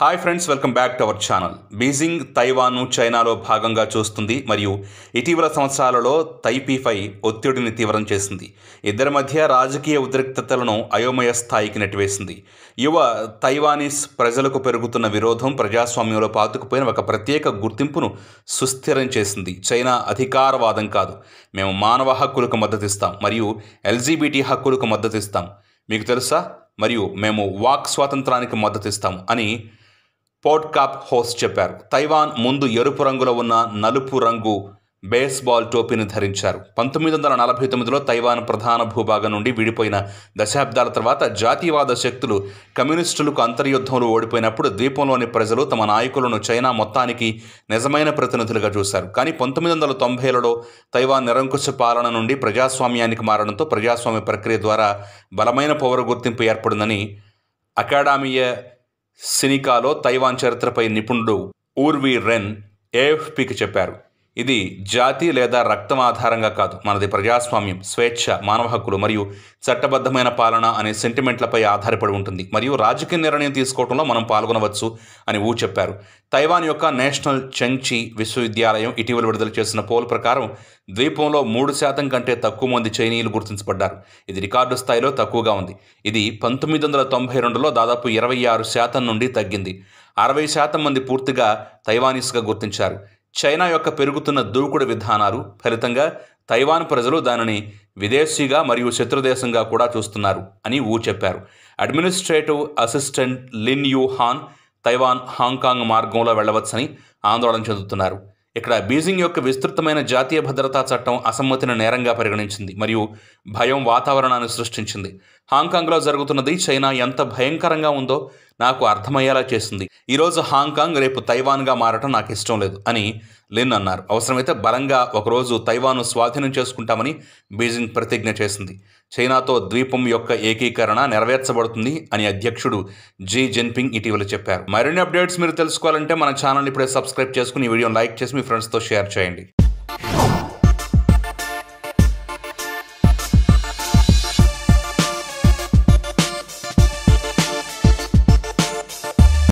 hi friends welcome back to our channel Beijing Taiwan చైనాలో భాగంగా చూస్తుంది మరియు ఇటీవల సంవత్సరాలలో తైపీపై ఒత్తిడిని తీవ్రం చేసింది ఇద్దరి మధ్య రాజకీయ ఉద్రిక్తతలను అయోమయ స్థాయికి నెట్టివేసింది యువ తైవానీస్ ప్రజలకు పెరుగుతున్న విరోధం ప్రజాస్వామ్యంలో పాతుకుపోయిన ఒక ప్రత్యేక గుర్తింపును సుస్థిరం చేసింది చైనా అధికారవాదం కాదు మేము మానవ హక్కులకు మద్దతిస్తాం మరియు ఎల్జీబీటీ హక్కులకు మద్దతిస్తాం మీకు తెలుసా మరియు మేము వాక్ స్వాతంత్రానికి మద్దతిస్తాం అని కాప్ హోస్ట్ చెప్పారు తైవాన్ ముందు ఎరుపు రంగులో ఉన్న నలుపు రంగు బేస్బాల్ టోపీని ధరించారు పంతొమ్మిది వందల నలభై తొమ్మిదిలో తైవాన్ ప్రధాన భూభాగం నుండి విడిపోయిన దశాబ్దాల తర్వాత జాతీయవాద శక్తులు కమ్యూనిస్టులకు అంతర్యుద్ధంలో ఓడిపోయినప్పుడు ద్వీపంలోని ప్రజలు తమ నాయకులను చైనా మొత్తానికి నిజమైన ప్రతినిధులుగా చూశారు కానీ పంతొమ్మిది వందల తొంభైలలో తైవాన్ నిరంకుశ పాలన నుండి ప్రజాస్వామ్యానికి మారడంతో ప్రజాస్వామ్య ప్రక్రియ ద్వారా బలమైన పౌర గుర్తింపు ఏర్పడిందని అకాడమీయ సినికాలో తైవాన్ చరిత్రపై నిపుణుడు ఊర్వీ రెన్ ఏఎఫ్పికి చెప్పారు ఇది జాతి లేదా రక్తం ఆధారంగా కాదు మనది ప్రజాస్వామ్యం స్వేచ్ఛ మానవ హక్కులు మరియు చట్టబద్ధమైన పాలన అనే సెంటిమెంట్లపై ఆధారపడి ఉంటుంది మరియు రాజకీయ నిర్ణయం తీసుకోవడంలో మనం పాల్గొనవచ్చు అని ఊ చెప్పారు తైవాన్ యొక్క నేషనల్ చెంగ్చి విశ్వవిద్యాలయం ఇటీవల విడుదల చేసిన పోల్ ప్రకారం ద్వీపంలో మూడు శాతం కంటే తక్కువ మంది చైనీయులు గుర్తించబడ్డారు ఇది రికార్డు స్థాయిలో తక్కువగా ఉంది ఇది పంతొమ్మిది వందల తొంభై రెండులో దాదాపు ఇరవై ఆరు శాతం నుండి తగ్గింది అరవై శాతం మంది పూర్తిగా తైవానీస్గా గుర్తించారు చైనా యొక్క పెరుగుతున్న దూకుడు విధానాలు ఫలితంగా తైవాన్ ప్రజలు దానిని విదేశీగా మరియు శత్రుదేశంగా కూడా చూస్తున్నారు అని ఊ చెప్పారు administrative assistant Lin Yu Han Taiwan Hong Kong మార్గంలో వెళ్ళవచ్చని ఆందోళన చెందుతున్నారు ఇక్కడ బీజింగ్ యొక్క విస్తృతమైన జాతీయ భద్రతా చట్టం అసమ్మతిని నేరంగా పరిగణించింది మరియు భయం వాతావరణాన్ని సృష్టించింది హాంకాంగ్లో జరుగుతున్నది చైనా ఎంత భయంకరంగా ఉందో నాకు అర్థమయ్యేలా చేసింది ఈరోజు హాంకాంగ్ రేపు తైవాన్గా మారటం నాకు ఇష్టం లేదు అని లిన్ అన్నారు అవసరమైతే బలంగా ఒకరోజు తైవాన్ను స్వాధీనం చేసుకుంటామని బీజింగ్ ప్రతిజ్ఞ చేసింది చైనాతో ద్వీపం యొక్క ఏకీకరణ నెరవేర్చబడుతుంది అని అధ్యక్షుడు జీ జిన్పింగ్ ఇటీవల చెప్పారు మరిన్ని అప్డేట్స్ మీరు తెలుసుకోవాలంటే మన ఛానల్ ఇప్పుడే సబ్స్క్రైబ్ చేసుకుని ఈ వీడియోని లైక్ చేసి మీ ఫ్రెండ్స్తో షేర్ చేయండి